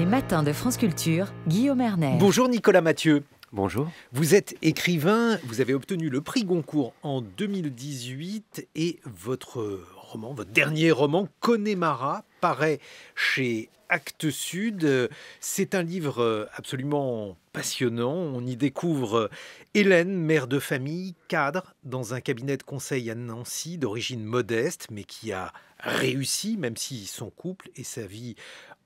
Les matins de France Culture, Guillaume Erner. Bonjour Nicolas Mathieu. Bonjour. Vous êtes écrivain, vous avez obtenu le prix Goncourt en 2018 et votre roman, votre dernier roman, Connemara, paraît chez Actes Sud. C'est un livre absolument passionnant. On y découvre Hélène, mère de famille, cadre dans un cabinet de conseil à Nancy d'origine modeste, mais qui a réussi, même si son couple et sa vie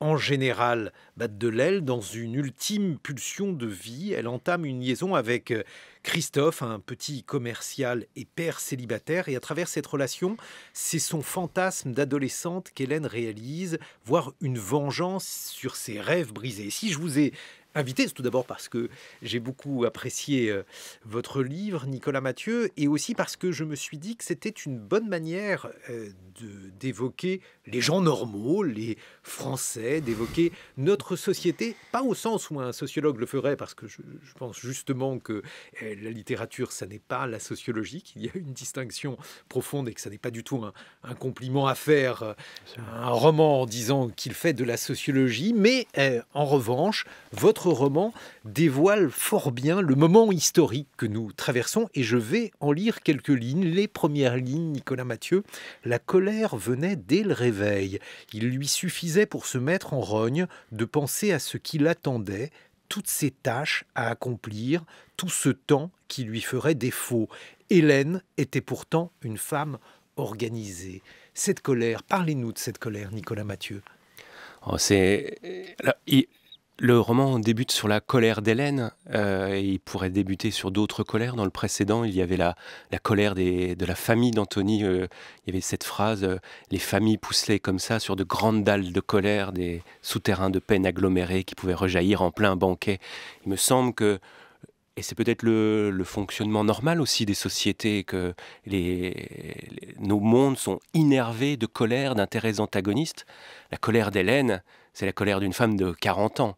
en général battent de l'aile dans une ultime pulsion de vie. Elle entame une liaison avec euh, Christophe, un petit commercial et père célibataire, et à travers cette relation, c'est son fantasme d'adolescente qu'Hélène réalise, voire une vengeance sur ses rêves brisés. Si je vous ai invité. C'est tout d'abord parce que j'ai beaucoup apprécié euh, votre livre, Nicolas Mathieu, et aussi parce que je me suis dit que c'était une bonne manière euh, d'évoquer les gens normaux, les Français, d'évoquer notre société, pas au sens où un sociologue le ferait, parce que je, pense justement que euh, la littérature, ça n'est pas la sociologie, qu'il y a une distinction profonde et que ça n'est pas du tout un, compliment à faire, un roman en disant qu'il fait de la sociologie, mais en revanche, votre roman dévoile fort bien le moment historique que nous traversons et je vais en lire quelques lignes. Les premières lignes, Nicolas Mathieu, la colère venait dès le réveil. Il lui suffisait pour se mettre en rogne de penser à ce qui l'attendait, toutes ses tâches à accomplir, tout ce temps qui lui ferait défaut. Hélène était pourtant une femme organisée. Cette colère, parlez-nous de cette colère, Nicolas Mathieu. Oh, c'est euh, le roman débute sur la colère d'Hélène. Euh, il pourrait débuter sur d'autres colères. Dans le précédent, il y avait la, colère de la famille d'Anthony. Euh, il y avait cette phrase euh, Les familles poussaient comme ça sur de grandes dalles de colère, des souterrains de peine agglomérés qui pouvaient rejaillir en plein banquet. Il me semble que, et c'est peut-être le, fonctionnement normal aussi des sociétés, que nos mondes sont innervés de colère, d'intérêts antagonistes. La colère d'Hélène, c'est la colère d'une femme de 40 ans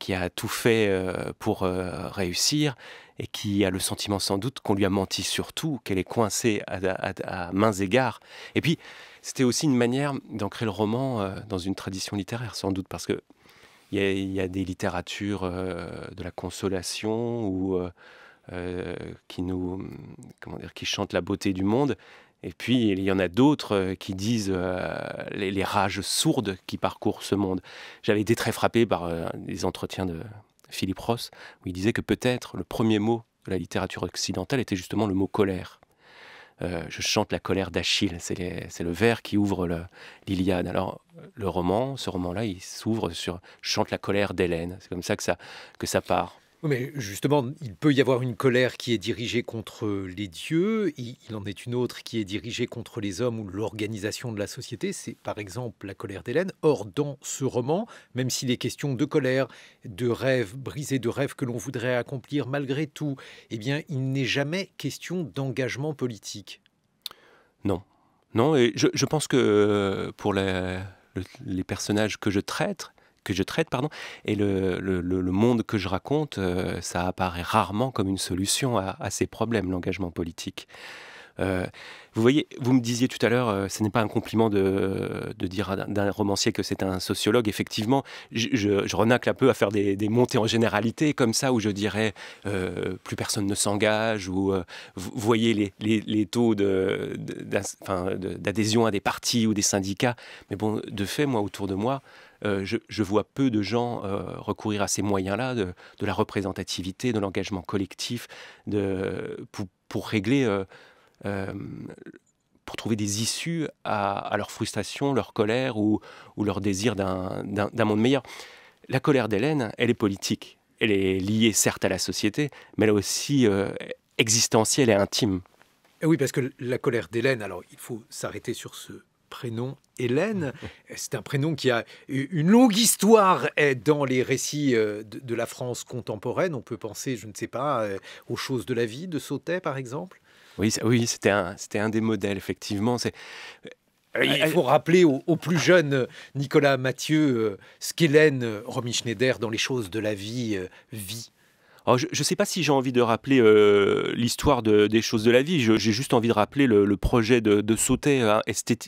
qui a tout fait euh, pour euh, réussir et qui a le sentiment sans doute qu'on lui a menti sur tout, qu'elle est coincée à, mains égards. Et puis, c'était aussi une manière d'ancrer le roman euh, dans une tradition littéraire, sans doute, parce que il y, a des littératures de la consolation ou qui nous, comment dire, qui chantent la beauté du monde, et puis, il y en a d'autres euh, qui disent euh, les, rages sourdes qui parcourent ce monde. J'avais été très frappé par les euh, entretiens de Philippe Ross, où il disait que peut-être le premier mot de la littérature occidentale était justement le mot colère. je chante la colère d'Achille, c'est le vers qui ouvre l'Iliade. Alors, le roman, ce roman-là, il s'ouvre sur Je chante la colère d'Hélène. C'est comme ça que, ça que ça part. Mais justement, il peut y avoir une colère qui est dirigée contre les dieux, il, en est une autre qui est dirigée contre les hommes ou l'organisation de la société, c'est par exemple la colère d'Hélène. Or, dans ce roman, même s'il est question de colère, de rêves brisés, de rêves que l'on voudrait accomplir malgré tout, eh bien, il n'est jamais question d'engagement politique. Non, non, et je, pense que euh, pour les personnages que je traite, que je traite, pardon, et le, le, monde que je raconte, euh, ça apparaît rarement comme une solution à, ces problèmes, l'engagement politique. Euh, vous voyez, vous me disiez tout à l'heure, euh, ce n'est pas un compliment de, de dire d'un romancier que c'est un sociologue. Effectivement, je, je, renacle un peu à faire des, des, montées en généralité comme ça, où je dirais plus personne ne s'engage, ou vous voyez les, les, les taux d'adhésion de, à des partis ou des syndicats. Mais bon, de fait, moi, autour de moi, euh, je, vois peu de gens euh, recourir à ces moyens-là, de, la représentativité, de l'engagement collectif, pour, régler, euh, pour trouver des issues à, leur frustration, leur colère ou, ou leur désir d'un monde meilleur. La colère d'Hélène, elle est politique. Elle est liée certes à la société, mais elle est aussi existentielle et intime. Eh oui, parce que la colère d'Hélène, alors il faut s'arrêter sur ce prénom Hélène. C'est un prénom qui a une longue histoire dans les récits euh, de la France contemporaine. On peut penser, je ne sais pas, euh, aux choses de la vie de Sautet, par exemple. Oui, oui c'était un, un des modèles, effectivement. Euh, il faut rappeler au, plus jeune Nicolas Mathieu ce qu'Hélène Romy Schneider dans Les choses de la vie vit je ne sais pas si j'ai envie de rappeler euh, l'histoire des choses de la vie. J'ai juste envie de rappeler le, projet de, sauter hein,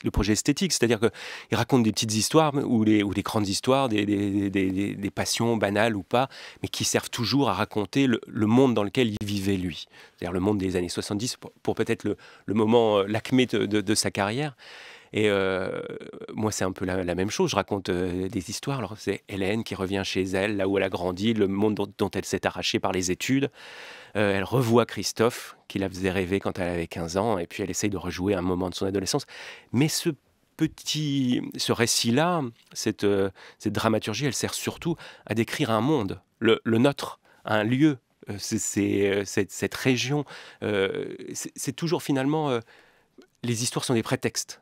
le projet esthétique. C'est-à-dire qu'il raconte des petites histoires ou des, ou grandes histoires, des, des, passions banales ou pas, mais qui servent toujours à raconter le, monde dans lequel il vivait lui. C'est-à-dire le monde des années 70 pour, pour peut-être le, moment, euh, l'acmé de, de sa carrière. Et euh, moi, c'est un peu la, même chose. Je raconte euh, des histoires. Alors, c'est Hélène qui revient chez elle, là où elle a grandi, le monde dont, elle s'est arrachée par les études. Euh, elle revoit Christophe, qui la faisait rêver quand elle avait 15 ans, et puis elle essaye de rejouer un moment de son adolescence. Mais ce petit, ce récit-là, cette, dramaturgie, elle sert surtout à décrire un monde, le, le nôtre, un lieu, cette, région. c'est toujours finalement les histoires sont des prétextes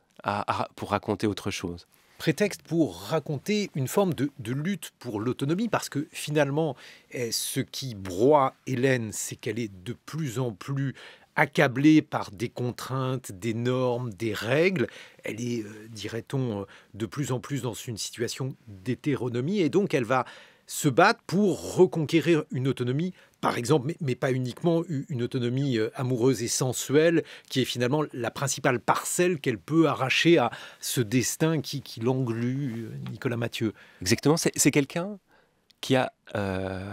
pour raconter autre chose prétexte pour raconter une forme de, de lutte pour l'autonomie, parce que finalement, eh, ce qui broie Hélène, c'est qu'elle est de plus en plus accablée par des contraintes, des normes, des règles. Elle est, euh, dirait-on, euh, de plus en plus dans une situation d'hétéronomie, et donc elle va se battent pour reconquérir une autonomie, par exemple, mais, pas uniquement une autonomie euh, amoureuse et sensuelle, qui est finalement la principale parcelle qu'elle peut arracher à ce destin qui, qui l'englue, euh, Nicolas Mathieu. Exactement, c'est quelqu'un qui, euh,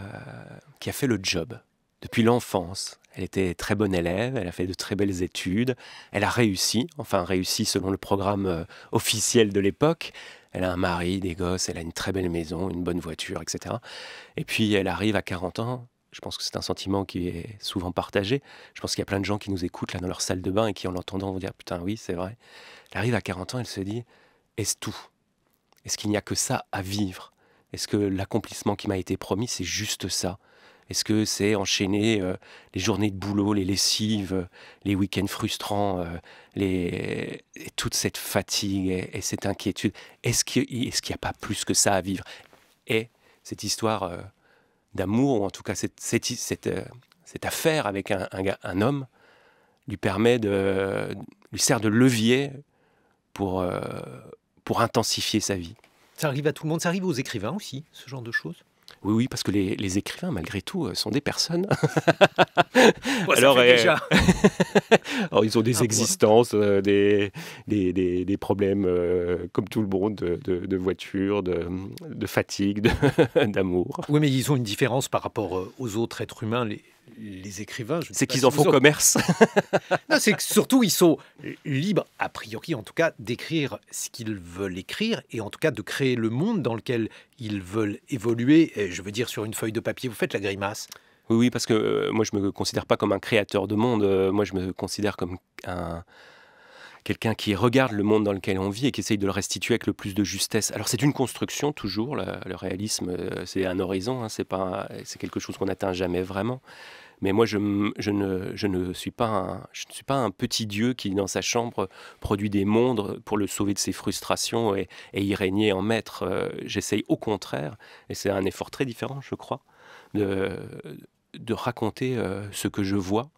qui a fait le job depuis l'enfance. Elle était très bonne élève, elle a fait de très belles études, elle a réussi, enfin réussi selon le programme officiel de l'époque, elle a un mari, des gosses, elle a une très belle maison, une bonne voiture, etc. Et puis elle arrive à 40 ans. Je pense que c'est un sentiment qui est souvent partagé. Je pense qu'il y a plein de gens qui nous écoutent là dans leur salle de bain et qui en l'entendant vont dire putain oui c'est vrai. Elle arrive à 40 ans, elle se dit est-ce tout Est-ce qu'il n'y a que ça à vivre Est-ce que l'accomplissement qui m'a été promis c'est juste ça est-ce que c'est enchaîner euh, les journées de boulot, les lessives, euh, les week-ends frustrants, euh, toute cette fatigue et, cette inquiétude Est-ce qu'il n'y a pas plus que ça à vivre Et cette histoire d'amour, ou en tout cas cette, affaire avec un, homme, lui permet de, lui sert de levier pour intensifier sa vie. Ça arrive à tout le monde, ça arrive aux écrivains aussi, ce genre de choses oui, oui, parce que les, écrivains, malgré tout, euh, sont des personnes. Euh, alors, ils ont des ah, existences, euh, des, des, problèmes, comme tout le monde, de, de, de voiture, de, fatigue, d'amour. oui, mais ils ont une différence par rapport aux autres êtres humains les écrivains. C'est qu'ils en font commerce. c'est que surtout, ils sont libres, a priori en tout cas, d'écrire ce qu'ils veulent écrire et en tout cas de créer le monde dans lequel ils veulent évoluer. je veux dire, sur une feuille de papier, vous faites la grimace. Oui, parce que euh, moi, je ne me considère pas comme un créateur de monde. Euh, moi, je me considère comme un quelqu'un qui regarde le monde dans lequel on vit et qui essaye de le restituer avec le plus de justesse. Alors c'est une construction toujours, le, réalisme, euh, c'est un horizon, hein, c'est pas, c'est quelque chose qu'on n'atteint jamais vraiment. Mais moi, je, je, ne, je, ne, suis pas un, je ne suis pas un petit dieu qui, dans sa chambre, produit des mondes pour le sauver de ses frustrations et, y régner en maître. Euh, j'essaye au contraire, et c'est un effort très différent, je crois, de, de raconter euh, ce que je vois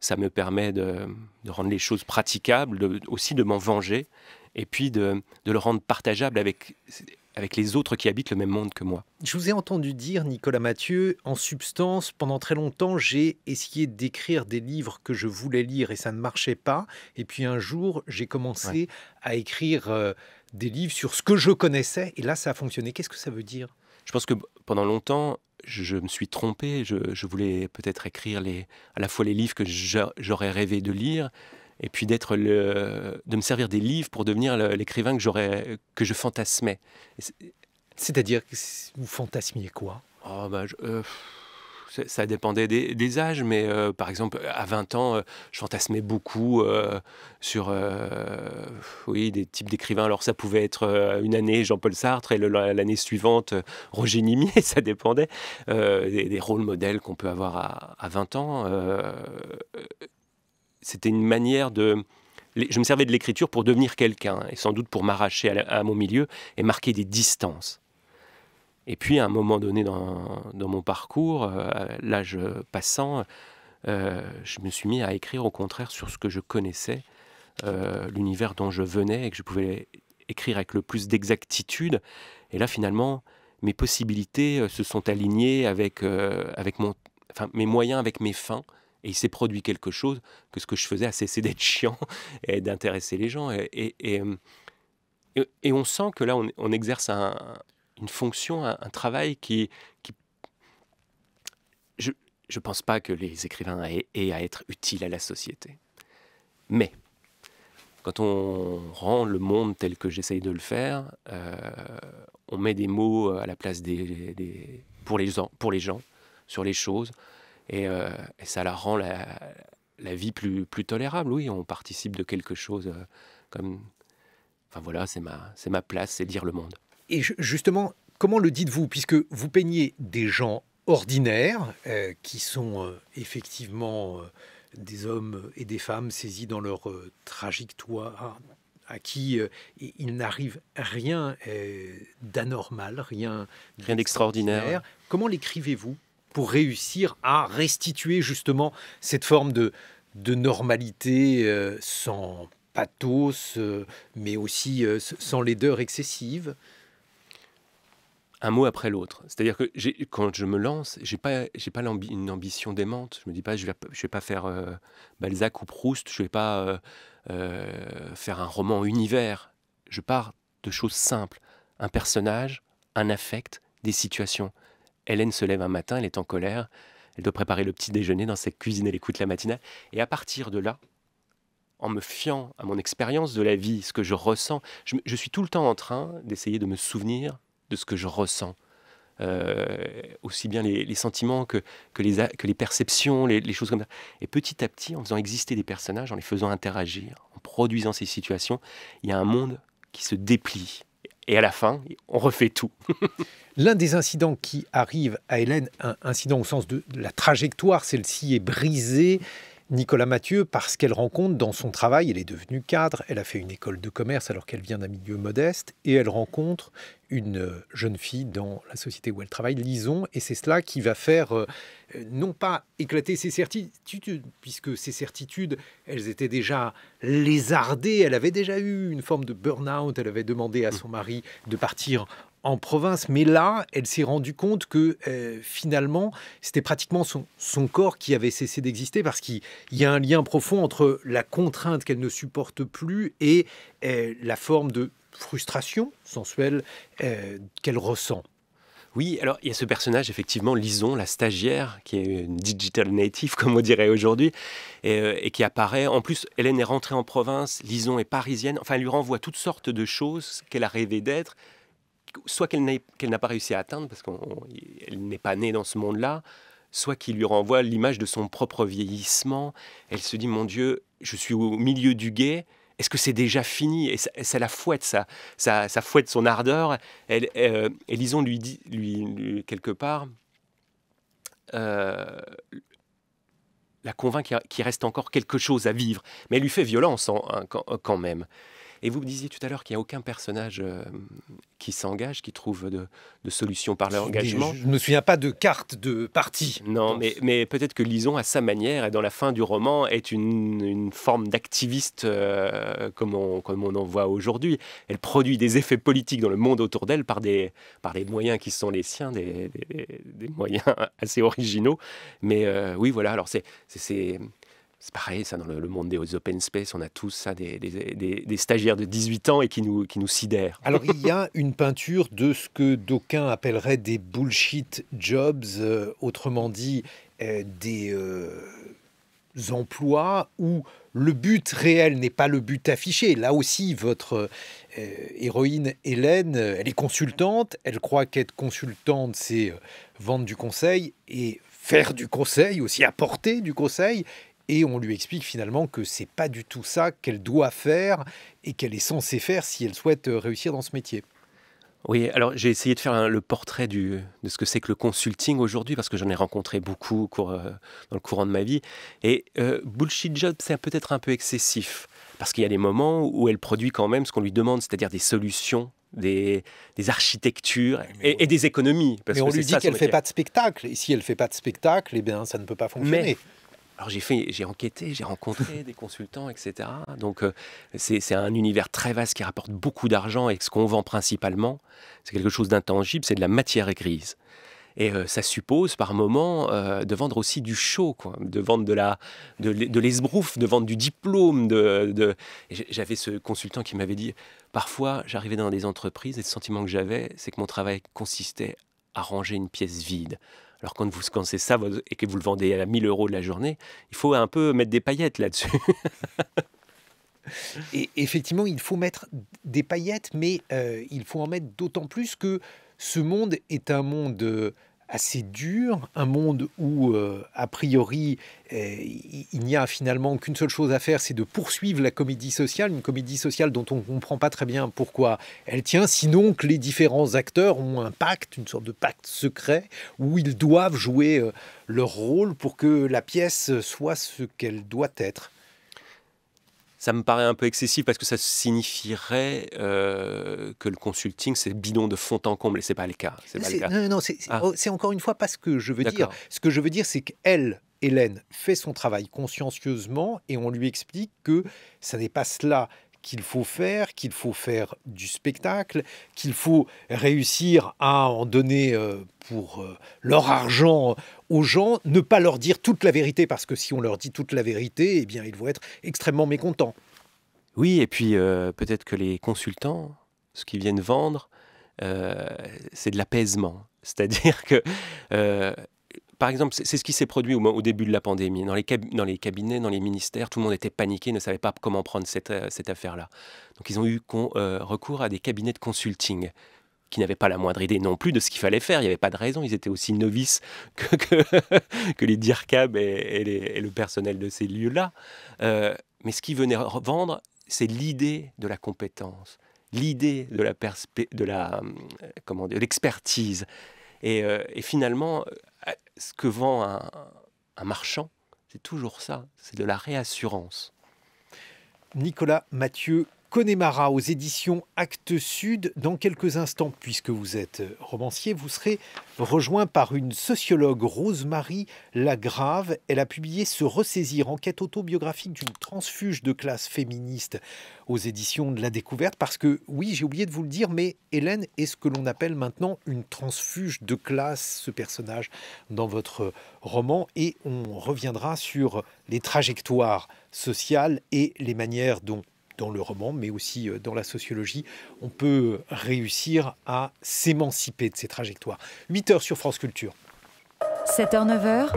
ça me permet de, rendre les choses praticables, aussi de m'en venger, et puis de, le rendre partageable avec avec les autres qui habitent le même monde que moi. Je vous ai entendu dire, Nicolas Mathieu, en substance, pendant très longtemps, j'ai essayé d'écrire des livres que je voulais lire et ça ne marchait pas. Et puis un jour, j'ai commencé à écrire euh, des livres sur ce que je connaissais et là, ça a fonctionné. Qu'est-ce que ça veut dire Je pense que pendant longtemps, je me suis trompé, je, voulais peut-être écrire les, à la fois les livres que j'aurais rêvé de lire, et puis d'être de me servir des livres pour devenir l'écrivain que j'aurais, que je fantasmais. C'est-à-dire, que vous fantasmiez quoi oh, bah, euh, ça dépendait des, âges, mais euh, par exemple, à 20 ans, euh, je fantasmais beaucoup euh, sur oui, des types d'écrivains. Alors, ça pouvait être une année Jean-Paul Sartre et l'année suivante Roger Nimier, ça dépendait des, rôles modèles qu'on peut avoir à, 20 ans. C'était une manière de. Je me servais de l'écriture pour devenir quelqu'un et sans doute pour m'arracher à mon milieu et marquer des distances. Et puis, à un moment donné dans, dans mon parcours, euh, l'âge passant, euh, je me suis mis à écrire au contraire sur ce que je connaissais, euh, l'univers dont je venais et que je pouvais écrire avec le plus d'exactitude. Et là, finalement, mes possibilités se sont alignées avec, avec mon, enfin, mes moyens, avec mes fins. Et il s'est produit quelque chose que ce que je faisais a cessé d'être chiant et d'intéresser les gens. Et, et, et, on sent que là, on exerce un, une fonction, un, travail qui, je ne pense pas que les écrivains aient, à être utiles à la société. Mais quand on rend le monde tel que j'essaye de le faire, euh, on met des mots à la place des, pour, les gens, pour les gens sur les choses, et, euh, ça la rend la, vie plus, plus tolérable. Oui, on participe de quelque chose euh, comme... Enfin voilà, c'est ma, ma place, c'est dire le monde et justement, comment le dites-vous Puisque vous peignez des gens ordinaires, euh, qui sont euh, effectivement euh, des hommes et des femmes saisis dans leur trajectoire, à qui il n'arrive rien d'anormal, rien, d'extraordinaire. Comment l'écrivez-vous pour réussir à restituer justement cette forme de normalité sans pathos, mais aussi sans laideur excessive un mot après l'autre. C'est-à-dire que quand je me lance, j'ai pas, pas une ambition démente. Je me dis pas, je vais, vais pas faire euh, Balzac ou Proust. Je ne vais pas euh, euh, faire un roman univers. Je pars de choses simples. Un personnage, un affect, des situations. Hélène se lève un matin, elle est en colère. Elle doit préparer le petit déjeuner dans sa cuisine. Elle écoute la matinée. Et à partir de là, en me fiant à mon expérience de la vie, ce que je ressens, je suis tout le temps en train d'essayer de me souvenir de ce que je ressens. Euh, aussi bien les, sentiments que, que, les, que les perceptions, les, choses comme ça. Et petit à petit, en faisant exister des personnages, en les faisant interagir, en produisant ces situations, il y a un monde qui se déplie. Et à la fin, on refait tout. L'un des incidents qui arrive à Hélène, un incident au sens de la trajectoire, celle-ci est brisée. Nicolas Mathieu, parce qu'elle rencontre dans son travail, elle est devenue cadre, elle a fait une école de commerce alors qu'elle vient d'un milieu modeste, et elle rencontre une euh, jeune fille dans la société où elle travaille, lisons et c'est cela qui va faire euh, euh, non pas éclater ses certitudes, puisque ses certitudes, elles étaient déjà lézardées, elle avait déjà eu une forme de burn-out, elle avait demandé à mm. son mari de partir en province, mais là, elle s'est rendue compte que finalement, c'était pratiquement son, corps qui avait cessé d'exister parce qu'il y a un lien profond entre la contrainte qu'elle ne supporte plus et la forme de frustration sensuelle euh, qu'elle ressent. Oui, alors il y a ce personnage, effectivement, Lison, la stagiaire, qui est une digital native, comme on dirait aujourd'hui, euh, et, qui apparaît. En plus, Hélène est rentrée en province, Lison est parisienne, enfin, elle lui renvoie toutes sortes de choses qu'elle a rêvé d'être, soit qu'elle n'a pas réussi à atteindre, parce qu'elle n'est pas née dans ce monde-là, soit qu'il lui renvoie l'image de son propre vieillissement. Elle se dit, mon Dieu, je suis au milieu du guet, est-ce que c'est déjà fini et ça, la fouette, ça, ça, ça fouette son ardeur. Elle, euh, lui dit, lui, quelque part, euh, la convainc qu'il reste encore quelque chose à vivre, mais elle lui fait violence quand, même. Et vous me disiez tout à l'heure qu'il n'y a aucun personnage euh, qui s'engage, qui trouve de, de solution par leur engagement. Je ne me souviens pas de carte de parti. Non, mais, mais peut-être que Lison, à sa manière, et dans la fin du roman, est une, forme d'activiste euh, comme, on, comme on en voit aujourd'hui. Elle produit des effets politiques dans le monde autour d'elle par, des, par les moyens qui sont les siens, des, moyens assez originaux. Mais euh, oui, voilà, alors c'est c'est pareil, ça, dans le, monde des open space, on a tous ça, des, des, stagiaires de 18 ans et qui nous, qui nous sidèrent. Alors, il y a une peinture de ce que d'aucuns appelleraient des bullshit jobs, euh, autrement dit, euh, des euh, emplois où le but réel n'est pas le but affiché. Là aussi, votre héroïne Hélène, elle est consultante, elle croit qu'être consultante, c'est vendre du conseil et faire du conseil, aussi apporter du conseil et on lui explique finalement que c'est pas du tout ça qu'elle doit faire et qu'elle est censée faire si elle souhaite euh, réussir dans ce métier. Oui, alors j'ai essayé de faire hein, le portrait du, de ce que c'est que le consulting aujourd'hui, parce que j'en ai rencontré beaucoup euh, dans le courant de ma vie. Et euh, bullshit job, c'est peut-être un peu excessif, parce qu'il y a des moments où elle produit quand même ce qu'on lui demande, c'est-à-dire des solutions des, architectures et, des économies. mais on lui dit qu'elle ne fait pas de spectacle. Et si elle ne fait pas de spectacle, eh bien, ça ne peut pas fonctionner. Alors j'ai fait, j'ai enquêté, j'ai rencontré des consultants, etc. Donc euh, c'est un univers très vaste qui rapporte beaucoup d'argent et ce qu'on vend principalement, c'est quelque chose d'intangible, c'est de la matière grise. Et euh, ça suppose par moment euh, de vendre aussi du show, de vendre de la de, l'esbrouf, de vendre du diplôme. De, J'avais ce consultant qui m'avait dit parfois j'arrivais dans des entreprises et le sentiment que j'avais, c'est que mon travail consistait à ranger une pièce vide, alors quand, vous, quand c'est ça et que vous le vendez à 1000 euros de la journée, il faut un peu mettre des paillettes là-dessus. et effectivement, il faut mettre des paillettes, mais euh, il faut en mettre d'autant plus que ce monde est un monde euh, assez dur, un monde où, euh, a priori, euh, il n'y a finalement qu'une seule chose à faire, c'est de poursuivre la comédie sociale, une comédie sociale dont on ne comprend pas très bien pourquoi elle tient, sinon que les différents acteurs ont un pacte, une sorte de pacte secret, où ils doivent jouer euh, leur rôle pour que la pièce soit ce qu'elle doit être ça me paraît un peu excessif parce que ça signifierait euh, que le consulting, c'est bidon de fond en comble et c'est pas le cas. C'est pas le cas. Non, ah. c'est encore une fois parce que je veux dire. Ce que je veux dire, c'est qu'elle, Hélène, fait son travail consciencieusement et on lui explique que ça n'est pas cela qu'il faut faire, qu'il faut faire du spectacle, qu'il faut réussir à en donner euh, pour euh, leur argent aux gens, ne pas leur dire toute la vérité, parce que si on leur dit toute la vérité, eh bien, ils vont être extrêmement mécontents. Oui, et puis euh, peut-être que les consultants, ce qu'ils viennent vendre, c'est de l'apaisement. C'est-à-dire que par exemple, c'est ce qui s'est produit au, au, début de la pandémie. Dans les, dans les, cabinets, dans les ministères, tout le monde était paniqué, ne savait pas comment prendre cette, euh, affaire-là. Donc ils ont eu euh, recours à des cabinets de consulting qui n'avaient pas la moindre idée non plus de ce qu'il fallait faire. Il n'y avait pas de raison. Ils étaient aussi novices que, que, les DIRCAB et, et, le personnel de ces lieux-là. Euh, mais ce qu'ils venaient vendre, c'est l'idée de la compétence, l'idée de la, l'expertise. Et, et, finalement, euh, ce que vend un, marchand, c'est toujours ça, c'est de la réassurance. Nicolas Mathieu, Connemara aux éditions Actes Sud. Dans quelques instants, puisque vous êtes euh, romancier, vous serez rejoint par une sociologue, Rosemarie Lagrave. Elle a publié Se ressaisir, enquête autobiographique d'une transfuge de classe féministe aux éditions de la découverte. Parce que, oui, j'ai oublié de vous le dire, mais Hélène est ce que l'on appelle maintenant une transfuge de classe, ce personnage dans votre roman. Et on reviendra sur les trajectoires sociales et les manières dont dans le roman, mais aussi euh, dans la sociologie, on peut réussir à s'émanciper de ces trajectoires. 8 heures sur France Culture. 7h, 9h.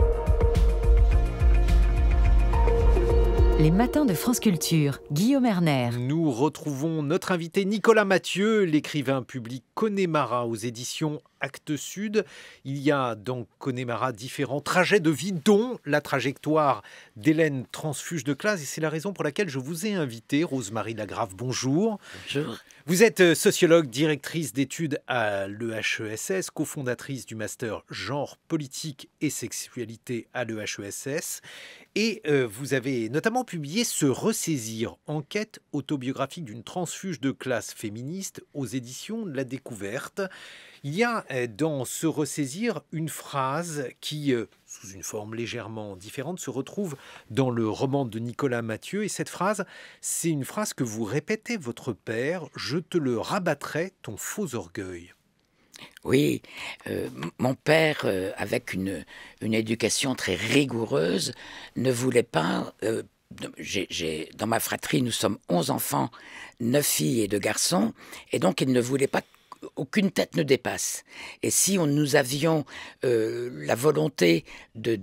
Les matins de France Culture, Guillaume Erner. Nous retrouvons notre invité Nicolas Mathieu, l'écrivain public Connemara aux éditions Actes Sud. Il y a dans Connemara différents trajets de vie, dont la trajectoire d'Hélène Transfuge de Classe. Et c'est la raison pour laquelle je vous ai invité, Rosemarie Lagrave, bonjour. Vous êtes euh, sociologue, directrice d'études à l'EHESS, cofondatrice du master genre, politique et sexualité à l'EHESS. Et euh, vous avez notamment publié Se ressaisir, enquête autobiographique d'une transfuge de classe féministe aux éditions la découverte. Il y a euh, dans Se ressaisir une phrase qui, euh, sous une forme légèrement différente, se retrouve dans le roman de Nicolas Mathieu. Et cette phrase, c'est une phrase que vous répétez, votre père, Je te le rabattrai, ton faux orgueil. Oui, euh, mon père, avec une, éducation très rigoureuse, ne voulait pas j'ai dans ma fratrie, nous sommes onze enfants, neuf filles et deux garçons, et donc il ne voulait pas aucune tête ne dépasse. Et si on, nous avions euh, la volonté de,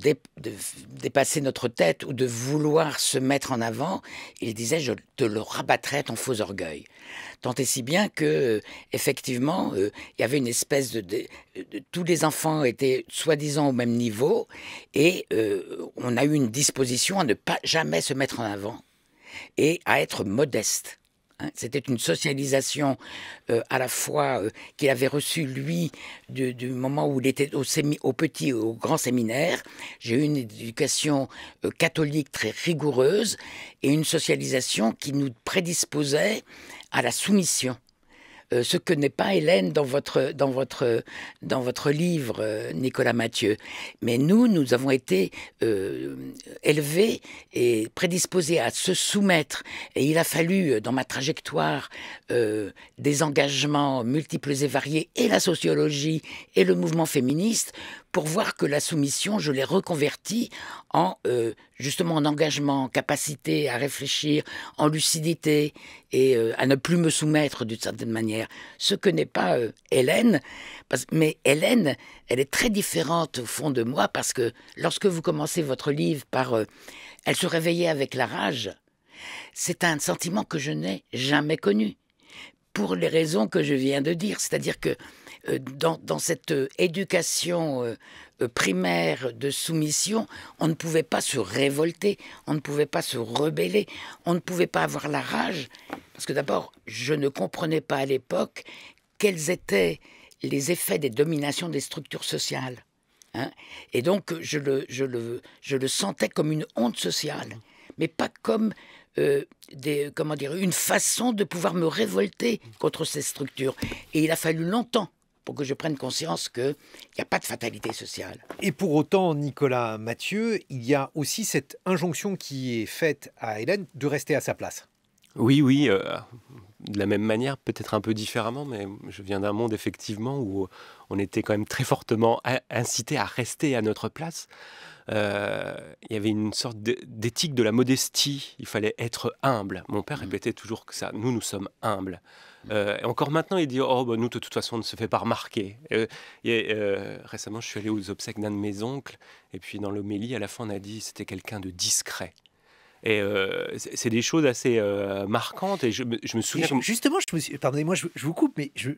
dépasser notre tête ou de vouloir se mettre en avant, il disait je te le rabattrais ton faux orgueil. Tant et si bien que euh, effectivement euh, il y avait une espèce de tous les enfants étaient soi-disant au même niveau et on a eu une disposition à ne pas jamais se mettre en avant et à être modeste. Hein, c'était une socialisation euh, à la fois euh, qu'il avait reçue, lui, du, moment où il était au, au petit, au grand séminaire. J'ai eu une éducation euh, catholique très rigoureuse et une socialisation qui nous prédisposait à la soumission. Euh, ce que n'est pas Hélène dans votre, dans votre, dans votre livre, euh, Nicolas Mathieu. Mais nous, nous avons été euh, élevés et prédisposés à se soumettre. Et il a fallu, dans ma trajectoire, des engagements multiples et variés, et la sociologie, et le mouvement féministe, pour voir que la soumission, je l'ai reconvertie en euh, justement en engagement, en capacité à réfléchir, en lucidité et euh, à ne plus me soumettre d'une certaine manière. Ce que n'est pas euh, Hélène, mais Hélène, elle est très différente au fond de moi parce que lorsque vous commencez votre livre par Elle se réveillait avec la rage, c'est un sentiment que je n'ai jamais connu pour les raisons que je viens de dire, c'est-à-dire que euh, dans, cette euh, éducation euh, primaire de soumission, on ne pouvait pas se révolter, on ne pouvait pas se rebeller, on ne pouvait pas avoir la rage. Parce que d'abord, je ne comprenais pas à l'époque quels étaient les effets des dominations des structures sociales. Hein. et donc, je le, je, le, je le sentais comme une honte sociale, mais pas comme des, comment dire, une façon de pouvoir me révolter contre ces structures. Et il a fallu longtemps pour que je prenne conscience qu'il n'y a pas de fatalité sociale. Et pour autant, Nicolas Mathieu, il y a aussi cette injonction qui est faite à Hélène de rester à sa place. Oui, oui, euh, de la même manière, peut-être un peu différemment, mais je viens d'un monde effectivement où on était quand même très fortement incité à rester à notre place. Euh, il y avait une sorte d'éthique de la modestie. Il fallait être humble. Mon père mmh. répétait toujours que ça. Nous, nous sommes humbles. Mmh. Euh, encore maintenant, il dit Oh, bah, nous, de toute façon, on ne se fait pas remarquer. Euh, récemment, je suis allé aux obsèques d'un de mes oncles. Et puis, dans l'homélie, à la fin, on a dit C'était quelqu'un de discret. Et euh, c'est des choses assez euh, marquantes. Et je, me souviens. justement, je me suis, pardonnez-moi, je, vous coupe, mais je,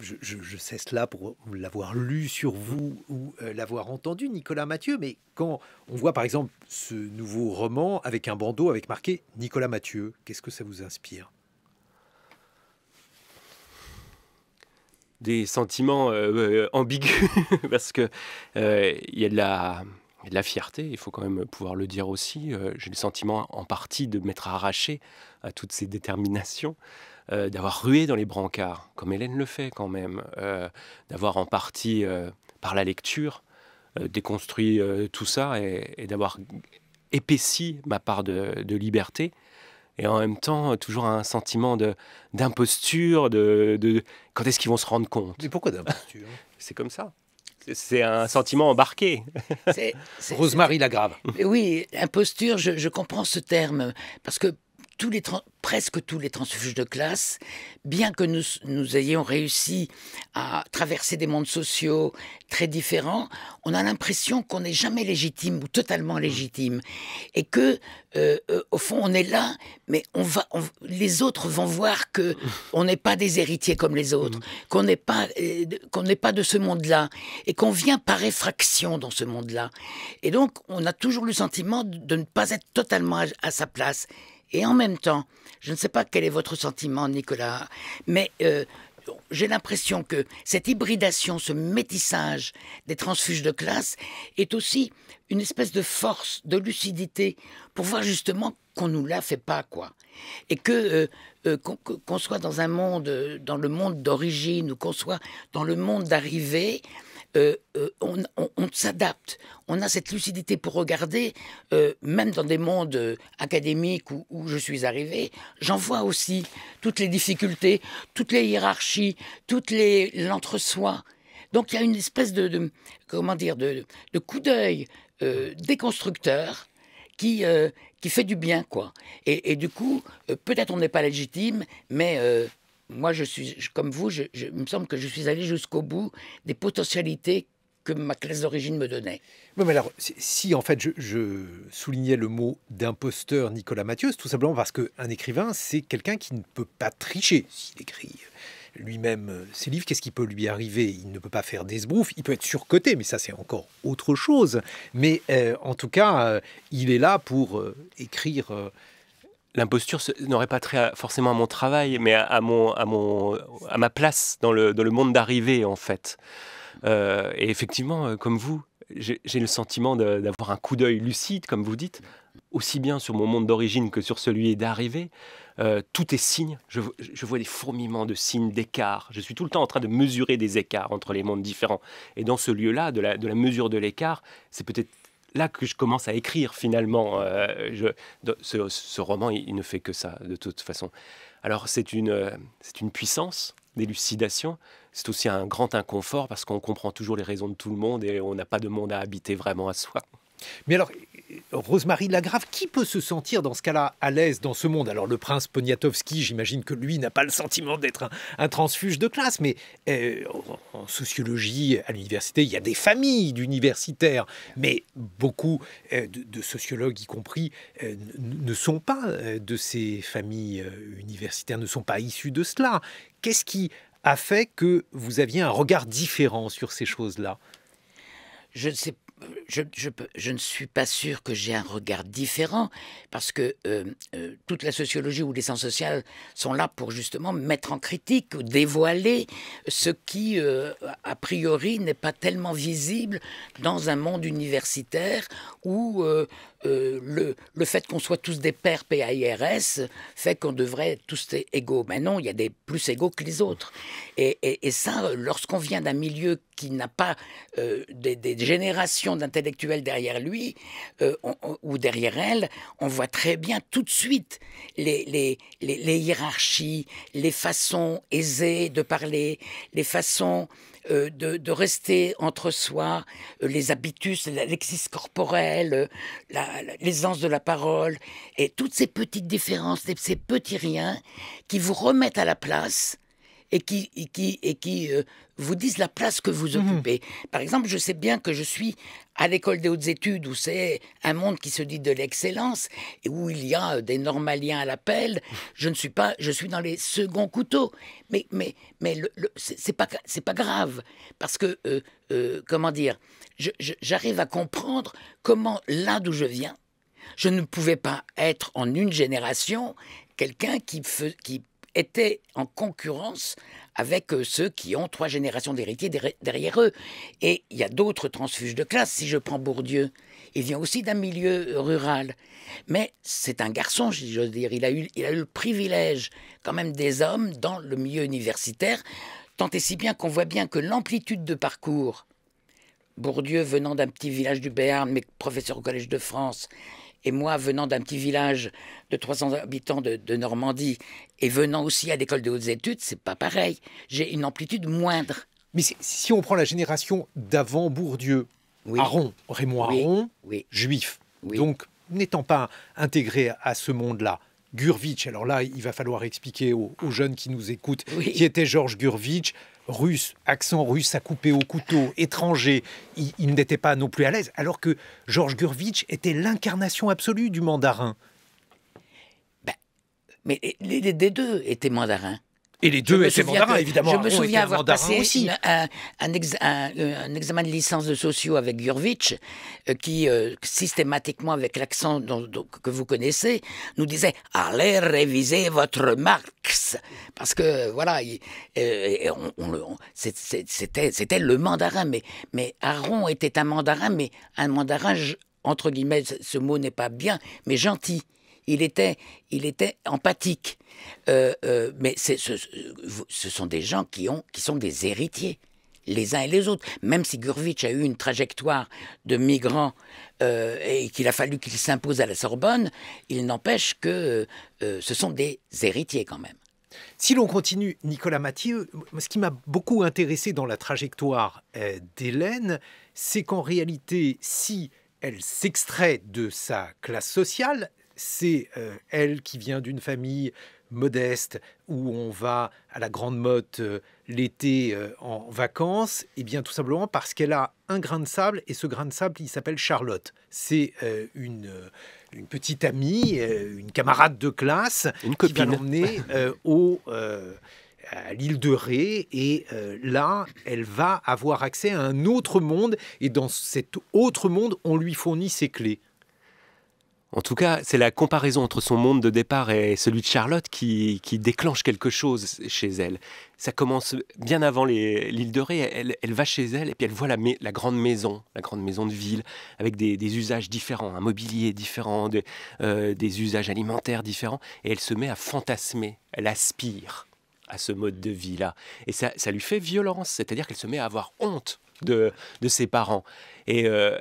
je, cesse là pour l'avoir lu sur vous ou euh, l'avoir entendu, Nicolas Mathieu. Mais quand on voit par exemple ce nouveau roman avec un bandeau avec marqué Nicolas Mathieu, qu'est-ce que ça vous inspire Des sentiments ambigus, parce que il y a de la et de la fierté, il faut quand même pouvoir le dire aussi. Euh, j'ai le sentiment en partie de m'être arraché à toutes ces déterminations, euh, d'avoir rué dans les brancards, comme Hélène le fait quand même, euh, d'avoir en partie, par la lecture, déconstruit tout ça et, d'avoir épaissi ma part de, liberté. Et en même temps, toujours un sentiment d'imposture, de, de, quand est-ce qu'ils vont se rendre compte. Mais pourquoi d'imposture C'est comme ça c'est un sentiment embarqué. C'est, Rosemary Lagrave. Oui, imposture, je comprends ce terme. Parce que tous les presque tous les transfuges de classe, bien que nous, ayons réussi à traverser des mondes sociaux très différents, on a l'impression qu'on n'est jamais légitime ou totalement légitime. Et que, euh, euh, au fond, on est là, mais on va, les autres vont voir qu'on n'est pas des héritiers comme les autres, mm. qu'on n'est pas, euh, qu'on pas de ce monde-là, et qu'on vient par effraction dans ce monde-là. Et donc, on a toujours le sentiment de ne pas être totalement à sa place. Et en même temps, je ne sais pas quel est votre sentiment, Nicolas, mais euh, j'ai l'impression que cette hybridation, ce métissage des transfuges de classe est aussi une espèce de force, de lucidité pour voir justement qu'on nous la fait pas quoi, et que euh, euh, qu'on soit dans un monde, dans le monde d'origine ou qu'on soit dans le monde d'arrivée, euh, euh, on, s'adapte, on a cette lucidité pour regarder, euh, même dans des mondes académiques où, je suis arrivé, j'en vois aussi toutes les difficultés, toutes les hiérarchies, toutes les l'entre-soi. Donc il y a une espèce de, comment dire de, coup d'œil déconstructeur qui qui fait du bien quoi. Et, et du coup, peut-être on n'est pas légitime, mais moi, je suis, comme vous, je, il me semble que je suis allé jusqu'au bout des potentialités que ma classe d'origine me donnait. mais alors, si en fait je, soulignais le mot d'imposteur Nicolas Mathieu, tout simplement parce qu'un écrivain, c'est quelqu'un qui ne peut pas tricher s'il écrit lui-même ses livres, qu'est-ce qui peut lui arriver Il ne peut pas faire des il peut être surcoté, mais ça c'est encore autre chose. Mais euh, en tout cas, euh, il est là pour euh, écrire l'imposture n'aurait pas trait forcément à mon travail, mais à, mon, à, mon, à ma place dans le, dans le monde d'arrivée, en fait. Euh, et effectivement, euh, comme vous, j'ai le sentiment d'avoir un coup d'œil lucide, comme vous dites, aussi bien sur mon monde d'origine que sur celui d'arrivée. Euh, tout est signe. Je, vois des fourmillements de signes, d'écart. Je suis tout le temps en train de mesurer des écarts entre les mondes différents. Et dans ce lieu-là, de de la mesure de l'écart, c'est peut-être là que je commence à écrire finalement. Euh, ce, roman, il, ne fait que ça, de toute façon. Alors euh, c'est une puissance d'élucidation, c'est aussi un grand inconfort parce qu'on comprend toujours les raisons de tout le monde et on n'a pas de monde à habiter vraiment à soi. Mais alors, Rosemary Lagrave, qui peut se sentir dans ce cas-là à l'aise dans ce monde Alors, le prince Poniatowski, j'imagine que lui n'a pas le sentiment d'être un, transfuge de classe, mais euh, en, sociologie, à l'université, il y a des familles d'universitaires, mais beaucoup euh, de, sociologues, y compris, euh, ne sont pas de ces familles universitaires, ne sont pas issus de cela. Qu'est-ce qui a fait que vous aviez un regard différent sur ces choses-là Je ne sais pas je, ne suis pas sûr que j'ai un regard différent, parce que euh, euh, toute la sociologie ou les sciences sociales sont là pour justement mettre en critique, ou dévoiler ce qui, euh, a priori, n'est pas tellement visible dans un monde universitaire où euh, le, le, fait qu'on soit tous des pairs P-A-I-R-S fait qu'on devrait tous être égaux. Mais non, il y a des plus égaux que les autres. Et, ça, lorsqu'on vient d'un milieu qui n'a pas euh, des, générations d'intellectuels derrière lui euh, ou derrière elle, on voit très bien tout de suite les hiérarchies, les façons aisées de parler, les façons euh, de, rester entre soi, euh, les habitus, l'exis corporel, euh, l'aisance de la parole, et toutes ces petites différences, ces petits riens qui vous remettent à la place et qui, qui, et qui euh, vous disent la place que vous mhm. occupez. Par exemple, je sais bien que je suis à l'école des hautes études, où c'est un monde qui se dit de l'excellence, et où il y a euh, des normaliens à l'appel. Je ne suis pas, je suis dans les seconds couteaux. Mais, mais, mais c'est pas, c'est pas grave, parce que, euh, comment dire, j'arrive à comprendre comment, là d'où je viens, je ne pouvais pas être en une génération quelqu'un qui, qui était en concurrence avec euh, ceux qui ont trois générations d'héritiers derrière eux. Et il y a d'autres transfuges de classe. Si je prends Bourdieu, il vient aussi d'un milieu euh, rural. Mais c'est un garçon, Je veux dire. Il a, eu, il a eu le privilège quand même des hommes dans le milieu universitaire, tant et si bien qu'on voit bien que l'amplitude de parcours Bourdieu venant d'un petit village du Béarn, mais professeur au Collège de France, et moi, venant d'un petit village de 300 habitants de, Normandie et venant aussi à l'école de hautes études, c'est pas pareil. J'ai une amplitude moindre. Mais si on prend la génération d'avant Bourdieu, Aron, Raymond Aron, juif, donc n'étant pas intégré à ce monde-là, Gurvitch, alors là, il va falloir expliquer aux, jeunes qui nous écoutent qui était Georges Gurvitch russe, accent russe à couper au couteau, étranger, il, n'était pas non plus à l'aise, alors que Georges Gurvitch était l'incarnation absolue du mandarin. Ben, mais les, les deux étaient mandarins. Et les deux étaient mandarins, évidemment. Je me souviens avoir passé euh, un, examen de licence de sociaux avec Jurvich euh, qui euh, systématiquement, avec l'accent que vous connaissez, nous disait allez réviser votre Marx, parce que voilà, c'était le mandarin, mais mais Aaron était un mandarin, mais un mandarin entre guillemets, ce mot n'est pas bien, mais gentil il était, il était empathique. Euh, euh, mais ce, sont des gens qui, ont, qui sont des héritiers les uns et les autres. Même si Gurvitch a eu une trajectoire de migrant euh, et qu'il a fallu qu'il s'impose à la Sorbonne, il n'empêche que ce sont des héritiers quand même. Si l'on continue, Nicolas Mathieu, ce qui m'a beaucoup intéressé dans la trajectoire d'Hélène, c'est qu'en réalité, si elle s'extrait de sa classe sociale, c'est euh, elle qui vient d'une famille modeste où on va à la Grande Motte euh, l'été euh, en vacances, et eh bien tout simplement parce qu'elle a un grain de sable et ce grain de sable il s'appelle Charlotte. C'est une, petite amie, une camarade de classe une qui va l'emmener à l'île de Ré et là elle va avoir accès à un autre monde et dans cet autre monde on lui fournit ses clés. En tout cas, c'est la comparaison entre son monde de départ et celui de Charlotte qui, déclenche quelque chose chez elle. Ça commence bien avant l'île de Ré. Elle, va chez elle et puis elle voit la, la grande maison, la grande maison de ville, avec des, usages différents, un mobilier différent, euh, des usages alimentaires différents. Et elle se met à fantasmer, elle aspire à ce mode de vie-là. Et ça, lui fait violence, c'est-à-dire qu'elle se met à avoir honte de, ses parents. Et euh,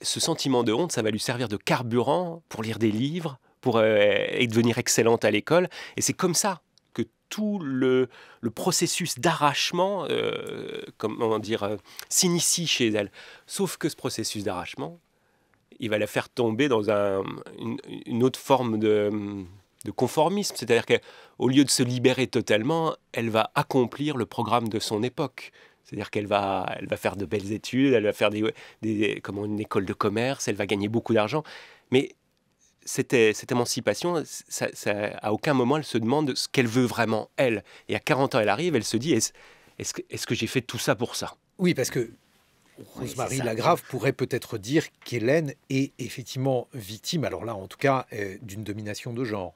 ce sentiment de honte, ça va lui servir de carburant pour lire des livres, pour euh, et devenir excellente à l'école. Et c'est comme ça que tout le, processus d'arrachement, euh, comment dire, euh, s'initie chez elle. Sauf que ce processus d'arrachement, il va la faire tomber dans une, autre forme de, de conformisme. C'est-à-dire qu'au lieu de se libérer totalement, elle va accomplir le programme de son époque. C'est-à-dire qu'elle va, elle va faire de belles études, elle va faire des, une école de commerce, elle va gagner beaucoup d'argent. Mais cette, cette émancipation, à aucun moment elle se demande ce qu'elle veut vraiment, elle. Et à 40 ans, elle arrive, elle se dit est-ce que, j'ai fait tout ça pour ça Oui, parce que Rosemarie Lagrave pourrait peut-être dire qu'Hélène est effectivement victime, alors là en tout cas, euh, d'une domination de genre.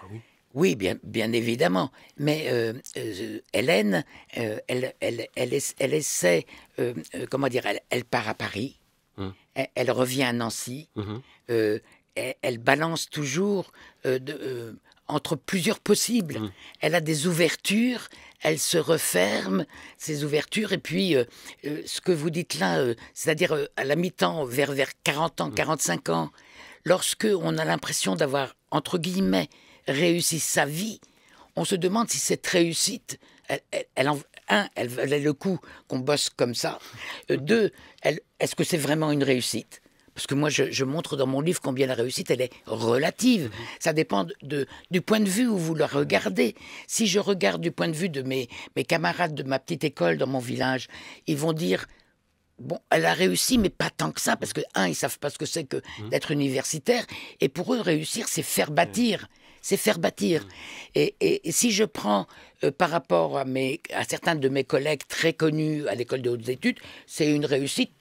Ah oui. Oui, bien, bien évidemment. Mais euh, euh, Hélène, euh, elle, elle, essaie, comment dire, elle, part à Paris, hum. elle, revient à Nancy, elle, balance toujours entre plusieurs possibles. Hum. Elle a des ouvertures, elle se referme, ces ouvertures, et puis ce que vous dites là, c'est-à-dire à la mi-temps, vers, vers 40 ans, 45 hum. ans, lorsque on a l'impression d'avoir, entre guillemets, réussit sa vie, on se demande si cette réussite, elle, en, un, elle valait le coup qu'on bosse comme ça. Euh, deux, est-ce que c'est vraiment une réussite parce que moi, je, montre dans mon livre combien la réussite, elle est relative. Ça dépend de, du point de vue où vous la regardez. Si je regarde du point de vue de mes, mes camarades de ma petite école dans mon village, ils vont dire, bon, elle a réussi, mais pas tant que ça, parce que, un, ils savent pas ce que c'est que mmh. d'être universitaire, et pour eux, réussir, c'est faire bâtir c'est faire bâtir. Et, si je prends euh, par rapport à, certains de mes collègues très connus à l'école de hautes études, c'est une réussite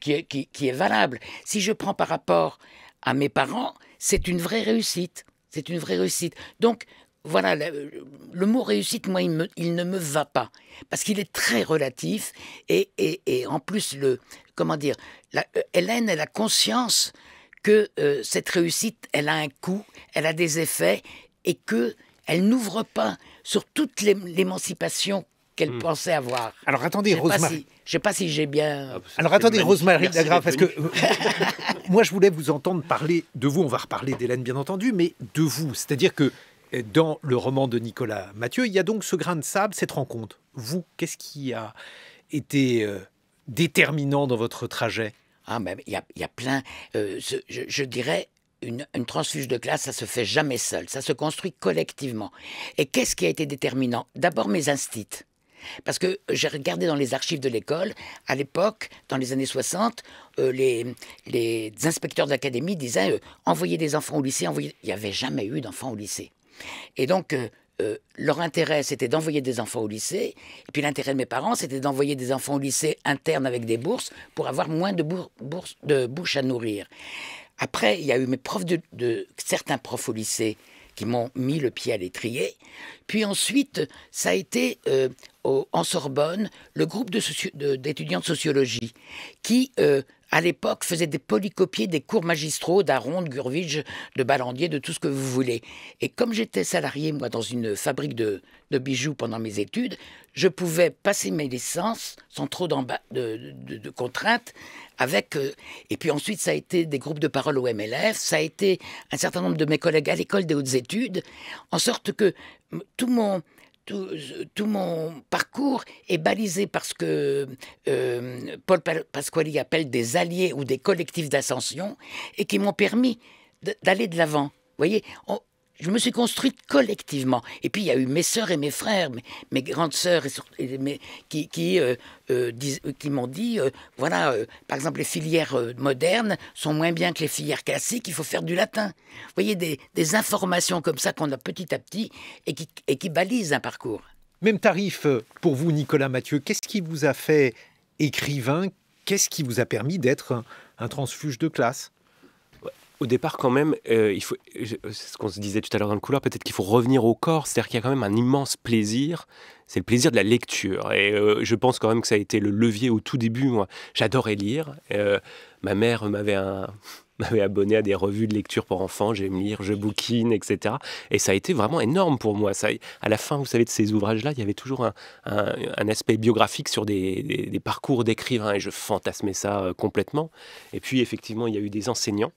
qui est, valable. Si je prends par rapport à mes parents, c'est une vraie réussite. C'est une vraie réussite. Donc, voilà, le, mot réussite, moi, il, ne me va pas. Parce qu'il est très relatif. Et, en plus, le, comment dire, la, euh, Hélène, elle a conscience que euh, cette réussite, elle a un coût, elle a des effets, et que elle n'ouvre pas sur toute l'émancipation qu'elle hmm. pensait avoir. Alors attendez, Rosemary. Je ne sais pas si j'ai bien. Ah, bah, Alors attendez, Rosemary Lagrave, parce que moi je voulais vous entendre parler de vous. On va reparler d'Hélène, bien entendu, mais de vous. C'est-à-dire que euh, dans le roman de Nicolas Mathieu, il y a donc ce grain de sable, cette rencontre. Vous, qu'est-ce qui a été euh, déterminant dans votre trajet ah, mais il y a, y a, plein. Euh, je, dirais. Une, une, transfuge de classe, ça se fait jamais seul, ça se construit collectivement. Et qu'est-ce qui a été déterminant D'abord mes instits. Parce que j'ai regardé dans les archives de l'école, à l'époque, dans les années 60, euh, les, les, inspecteurs d'académie disaient euh, envoyez des enfants au lycée, envoyez... il n'y avait jamais eu d'enfants au lycée. Et donc, euh, leur intérêt, c'était d'envoyer des enfants au lycée. Et puis l'intérêt de mes parents, c'était d'envoyer des enfants au lycée interne avec des bourses pour avoir moins de, bouches de bouche à nourrir. Après, il y a eu mes profs de, certains profs au lycée qui m'ont mis le pied à l'étrier. Puis ensuite, ça a été euh, en Sorbonne le groupe d'étudiants de, de, sociologie qui euh, à l'époque, faisait des polycopiés des cours magistraux d'Aron, de Gurvige, de Ballandier, de tout ce que vous voulez. Et comme j'étais salarié, moi, dans une fabrique de, bijoux pendant mes études, je pouvais passer mes licences sans trop de, de, contraintes. Avec, euh, et puis ensuite, ça a été des groupes de parole au MLF, ça a été un certain nombre de mes collègues à l'école des hautes études, en sorte que tout mon, euh, tout, mon parcours est balisé par ce que euh, Paul Pasquali appelle des alliés ou des collectifs d'ascension et qui m'ont permis d'aller de l'avant. Vous voyez, je me suis construite collectivement. Et puis il y a eu mes sœurs et mes frères, mes, grandes sœurs et, euh, euh, euh, qui, m'ont dit, voilà, par exemple, les filières modernes sont moins bien que les filières classiques, il faut faire du latin. Vous voyez, des, informations comme ça qu'on a petit à petit et qui balisent un parcours. Même tarif pour vous, Nicolas Mathieu. Qu'est-ce qui vous a fait écrivain Qu'est-ce qui vous a permis d'être un transfuge de classe au départ, quand même, euh, il faut, c'est ce qu'on se disait tout à l'heure dans le couloir, peut-être qu'il faut revenir au corps, c'est-à-dire qu'il y a quand même un immense plaisir, c'est le plaisir de la lecture. Et euh, je pense quand même que ça a été le levier au tout début. Moi, j'adorais lire. Euh, ma mère m'avait m'avait abonné à des revues de lecture pour enfants, j'aime lire, je bouquine, etc. Et ça a été vraiment énorme pour moi. Ça, à la fin, vous savez, de ces ouvrages-là, il y avait toujours un, un, aspect biographique sur des, des, des parcours d'écrivains, et je fantasmais ça complètement. Et puis, effectivement, il y a eu des enseignants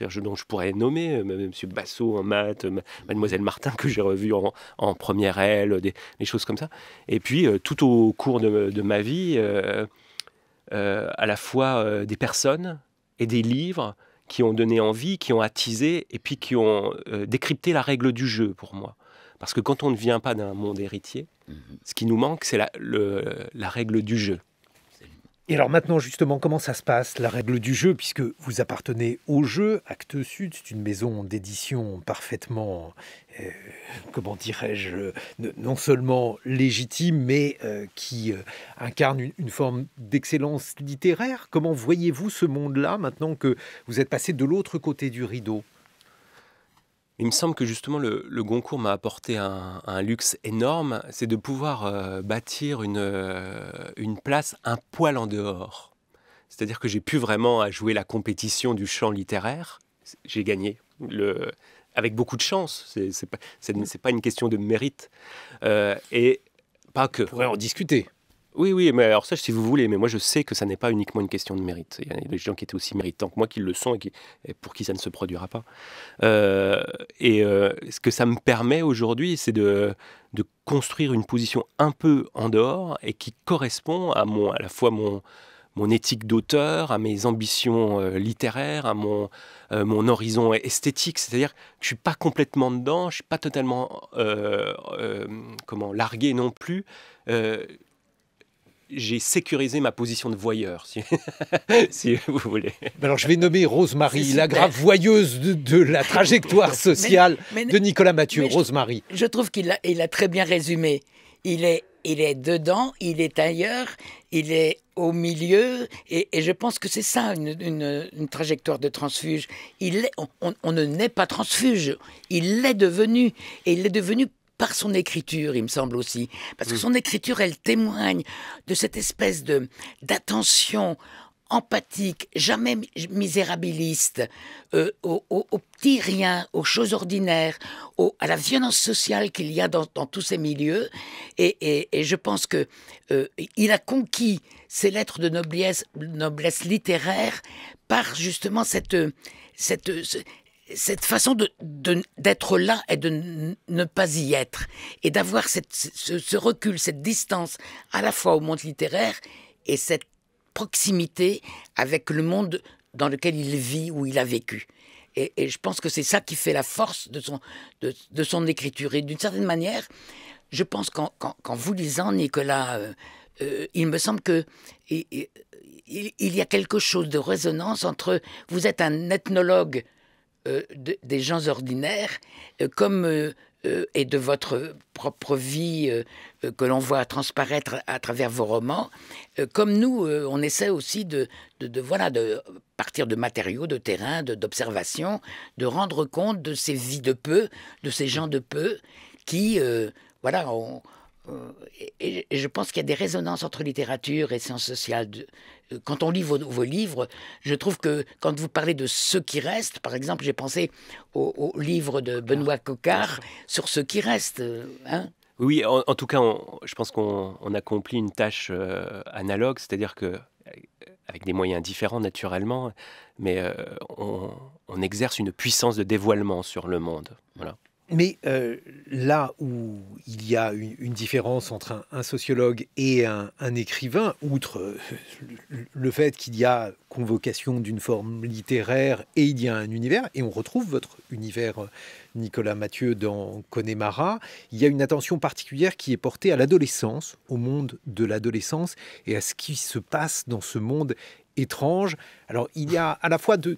je, dont je pourrais nommer euh, M. Basso en maths, euh, Mademoiselle Martin que j'ai revue en, première L, des, choses comme ça. Et puis euh, tout au cours de, ma vie, à la fois des personnes et des livres qui ont donné envie, qui ont attisé et puis qui ont décrypté la règle du jeu pour moi. Parce que quand on ne vient pas d'un monde héritier, mmh ce qui nous manque, c'est la règle du jeu. Et alors maintenant justement, comment ça se passe, la règle du jeu, puisque vous appartenez au jeu, Actes Sud, c'est une maison d'édition parfaitement, euh, comment dirais-je, euh, non seulement légitime, mais euh, qui incarne une forme d'excellence littéraire. Comment voyez-vous ce monde-là maintenant que vous êtes passé de l'autre côté du rideau il me semble que justement le, Goncourt m'a apporté un, luxe énorme, c'est de pouvoir euh, bâtir une, euh, une place un poil en dehors. C'est-à-dire que j'ai pu vraiment à jouer la compétition du champ littéraire. J'ai gagné le, avec beaucoup de chance. C'est pas, pas, une question de mérite. Euh, et pas que. On pourrait en discuter. Oui, oui, mais alors ça, si vous voulez, mais moi je sais que ça n'est pas uniquement une question de mérite. Il y a des gens qui étaient aussi méritants que moi qui le sont et, pour qui ça ne se produira pas. Euh, et euh, ce que ça me permet aujourd'hui, c'est de, de, construire une position un peu en dehors et qui correspond à, mon, à la fois mon, mon éthique d'auteur, à mes ambitions euh, littéraires, à mon, mon horizon esthétique. C'est-à-dire que je ne suis pas complètement dedans, je ne suis pas totalement comment, largué non plus j'ai sécurisé ma position de voyeur, si, vous voulez. Ben alors je vais nommer Rosemary, la grave voyeuse de, la trajectoire sociale de Nicolas Mathieu. Rosemary. Je, trouve qu'il a, il a très bien résumé. Il est, il est dedans, il est ailleurs, il est au milieu, et, je pense que c'est ça une, trajectoire de transfuge. Il est, on, ne naît pas transfuge, il l'est devenu, et il l'est devenu par son écriture, il me semble aussi, parce que mm. son écriture, elle témoigne de cette espèce de d'attention empathique, jamais misérabiliste, aux, euh, aux, petits riens, aux choses ordinaires, à la violence sociale qu'il y a dans, tous ces milieux. Et, je pense que euh, il a conquis ses lettres de noblesse, noblesse littéraire par justement cette, cette, cette façon d'être là et de ne pas y être, et d'avoir ce, recul, cette distance à la fois au monde littéraire et cette proximité avec le monde dans lequel il vit, où il a vécu. Et, je pense que c'est ça qui fait la force de son, de, son écriture. Et d'une certaine manière, je pense qu'en vous lisant, Nicolas, euh, euh, il me semble que... il y a quelque chose de résonance entre vous êtes un ethnologue euh, des gens ordinaires euh, comme euh, et de votre propre vie que l'on voit transparaître à travers vos romans. comme nous, on essaie aussi de, de, voilà, de partir de matériaux, de terrain, d'observation, de, rendre compte de ces vies de peu, de ces gens de peu qui, voilà, je pense qu'il y a des résonances entre littérature et sciences sociales euh, quand on lit vos, livres, je trouve que quand vous parlez de ce qui reste, par exemple, j'ai pensé au, livre de ah, Benoît Coquart sur ce qui reste. Euh, hein. oui, en, tout cas, je pense qu'on accomplit une tâche euh, analogue, c'est-à-dire que avec des moyens différents naturellement, mais on, on, exerce une puissance de dévoilement sur le monde. Voilà. Mais euh, là où il y a une, différence entre un, sociologue et un, écrivain, outre euh, le, fait qu'il y a convocation d'une forme littéraire et il y a un univers, et on retrouve votre univers, Nicolas Mathieu, dans Connemara, il y a une attention particulière qui est portée à l'adolescence, au monde de l'adolescence, et à ce qui se passe dans ce monde étrange. Alors il y a à la fois de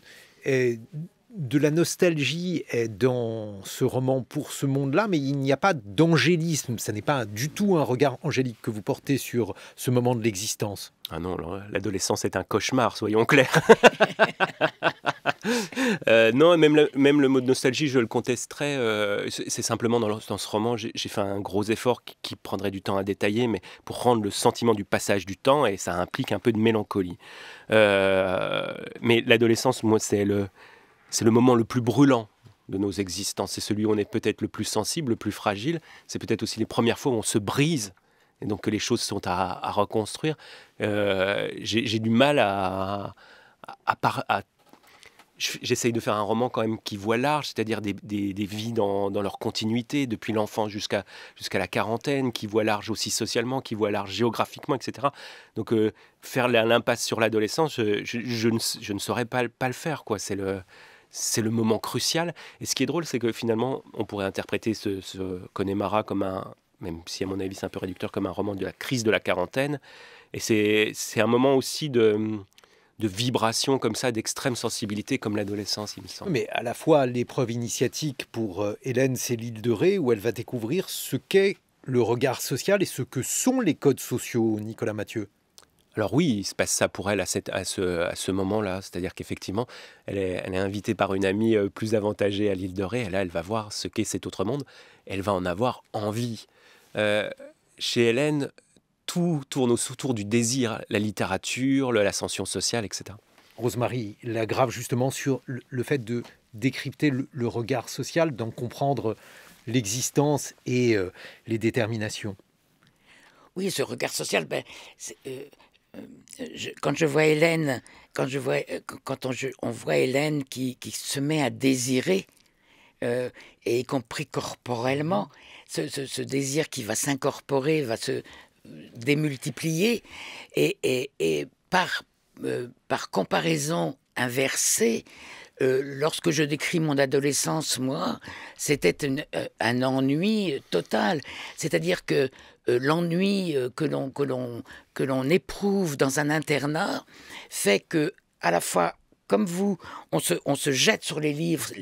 de la nostalgie est dans ce roman pour ce monde-là, mais il n'y a pas d'angélisme. ça n'est pas du tout un regard angélique que vous portez sur ce moment de l'existence. Ah non, l'adolescence est un cauchemar, soyons clairs. Euh, non, même le, même le mot de nostalgie, je le contesterais. Euh, c'est simplement dans, ce roman, j'ai fait un gros effort qui, prendrait du temps à détailler, mais pour rendre le sentiment du passage du temps, et ça implique un peu de mélancolie. Euh, mais l'adolescence, moi, c'est le c'est le moment le plus brûlant de nos existences. C'est celui où on est peut-être le plus sensible, le plus fragile. C'est peut-être aussi les premières fois où on se brise et donc que les choses sont à, reconstruire. Euh, j'ai du mal à, à, J'essaye de faire un roman quand même qui voit large, c'est-à-dire des, vies dans, leur continuité, depuis l'enfant jusqu'à la quarantaine, qui voit large aussi socialement, qui voit large géographiquement, etc. Donc euh, faire l'impasse sur l'adolescence, je, ne, saurais pas, pas le faire. quoi. C'est le c'est le moment crucial. Et ce qui est drôle, c'est que finalement, on pourrait interpréter ce, Connemara comme un, même si à mon avis c'est un peu réducteur, comme un roman de la crise de la quarantaine. Et c'est un moment aussi de, vibration comme ça, d'extrême sensibilité comme l'adolescence, il me semble. Mais à la fois l'épreuve initiatique pour euh, Hélène, c'est l'île de Ré, où elle va découvrir ce qu'est le regard social et ce que sont les codes sociaux, Nicolas Mathieu. Alors oui, il se passe ça pour elle à, ce, moment-là. C'est-à-dire qu'effectivement, elle est, invitée par une amie euh, plus avantagée à l'île de Ré. là, elle va voir ce qu'est cet autre monde. Elle va en avoir envie. Euh, chez Hélène, tout tourne autour du désir, la littérature, l'ascension sociale, etc. Rosemary l'aggrave justement, sur le fait de décrypter le regard social, d'en comprendre l'existence et euh, les déterminations. Oui, ce regard social, ben, euh, quand je vois Hélène, quand, je vois, euh, quand on, on voit Hélène qui, se met à désirer, euh, et y compris corporellement, ce, désir qui va s'incorporer, va se démultiplier, et, par, par comparaison inversée, lorsque je décris mon adolescence, moi, c'était un ennui total. C'est-à-dire que euh, l'ennui euh, que l'on que l'on que l'on éprouve dans un internat fait que à la fois comme vous, on se, on se jette sur les livres.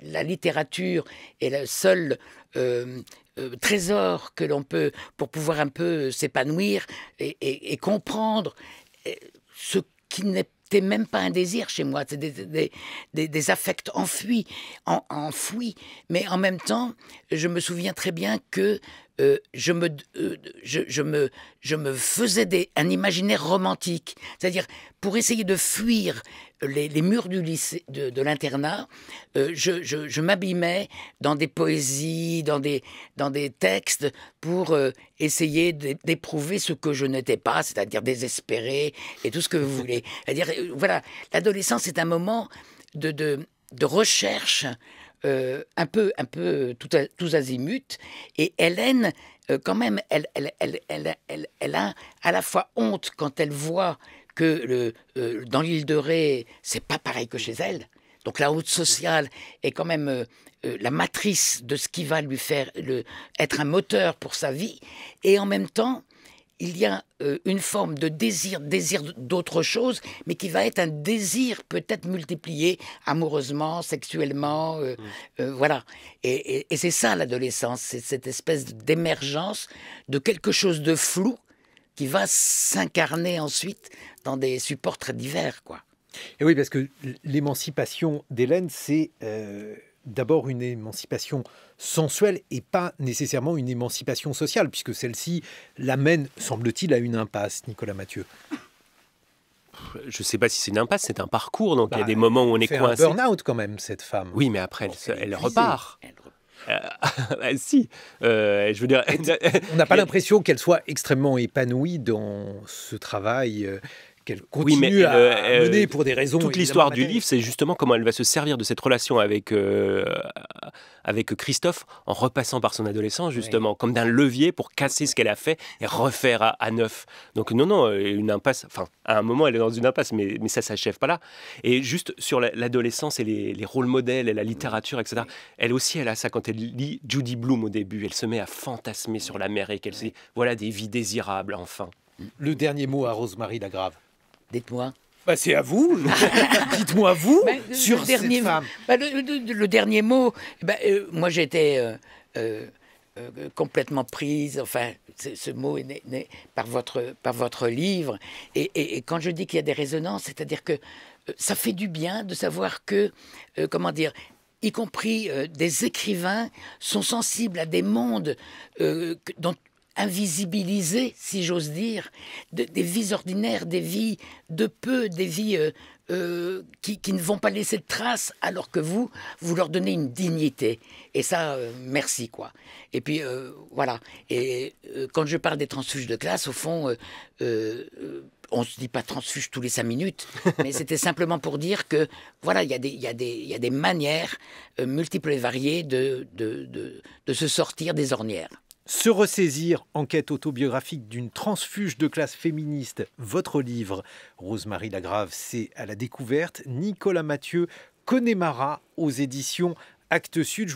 La, littérature est le seul euh, trésor que l'on peut pour pouvoir un peu s'épanouir et, et, comprendre ce qui n'était même pas un désir chez moi, c'est des, des, des, affects en, enfouis. Mais en même temps, je me souviens très bien que euh, je, me, euh, je, me, je me faisais des, un imaginaire romantique. C'est-à-dire, pour essayer de fuir les, murs du lycée, de, l'internat, euh, je, je, m'abîmais dans des poésies, dans des, dans des textes, pour essayer d'éprouver ce que je n'étais pas, c'est-à-dire désespéré et tout ce que vous voulez. à dire voilà, l'adolescence est un moment de, de, de recherche euh, un peu, un peu euh, tous azimuts. Et Hélène, euh, quand même, elle, elle, a à la fois honte quand elle voit que le, dans l'île de Ré, c'est pas pareil que chez elle. Donc la haute sociale est quand même la matrice de ce qui va lui faire le, être un moteur pour sa vie. Et en même temps, il y a euh, une forme de désir, désir d'autre chose, mais qui va être un désir peut-être multiplié amoureusement, sexuellement, euh, mm. euh, voilà. Et, c'est ça l'adolescence, c'est cette espèce d'émergence de quelque chose de flou qui va s'incarner ensuite dans des supports très divers, quoi. Et oui, parce que l'émancipation d'Hélène, c'est d'abord une émancipation sensuelle et pas nécessairement une émancipation sociale, puisque celle-ci l'amène, semble-t-il, à une impasse, Nicolas Mathieu je ne sais pas si c'est une impasse, c'est un parcours. Donc il y a bah, des moments où on est coincé. un burn-out quand même, cette femme. Oui, mais après, elle, repart. Elle... Euh, ah, si, euh, je veux dire. on n'a pas l'impression qu'elle soit extrêmement épanouie dans ce travail euh, qu'elle continue mais, à euh, mener pour des raisons. Toute l'histoire du livre, c'est justement comment elle va se servir de cette relation avec, euh, avec Christophe en repassant par son adolescence, justement, comme d'un levier pour casser ce qu'elle a fait et refaire à, neuf. Donc, non, non, euh, une impasse. Enfin, à un moment, elle est dans une impasse, mais, mais ça ne s'achève pas là. Et juste sur l'adolescence et les, rôles modèles et la littérature, etc., elle aussi, elle a ça quand elle lit Judy Bloom au début. Elle se met à fantasmer sur la mer et qu'elle se dit voilà des vies désirables, enfin. Le dernier mot à Rosemary Lagrave. Dites-moi. Bah, c'est à vous. Dites-moi vous sur dernier, le, dernier mot. Eh ben, euh, moi, j'étais euh, euh, complètement prise. Enfin, ce mot est né, par votre par votre livre. et quand je dis qu'il y a des résonances, c'est-à-dire que ça fait du bien de savoir que comment dire y compris des écrivains, sont sensibles à des mondes dont invisibiliser, si j'ose dire, des vies ordinaires, des vies de peu, des vies euh, euh, qui, ne vont pas laisser de traces, alors que vous, vous leur donnez une dignité. Et ça, euh, merci, quoi. Et puis, voilà. Et quand je parle des transfuges de classe, au fond, on ne se dit pas transfuge tous les cinq minutes, mais c'était simplement pour dire que voilà, il y, y, a des manières multiples et variées de, de se sortir des ornières. Se ressaisir, enquête autobiographique d'une transfuge de classe féministe, votre livre. Rosemary Lagrave, c'est à la découverte. Nicolas Mathieu, Connemara aux éditions Actes Sud.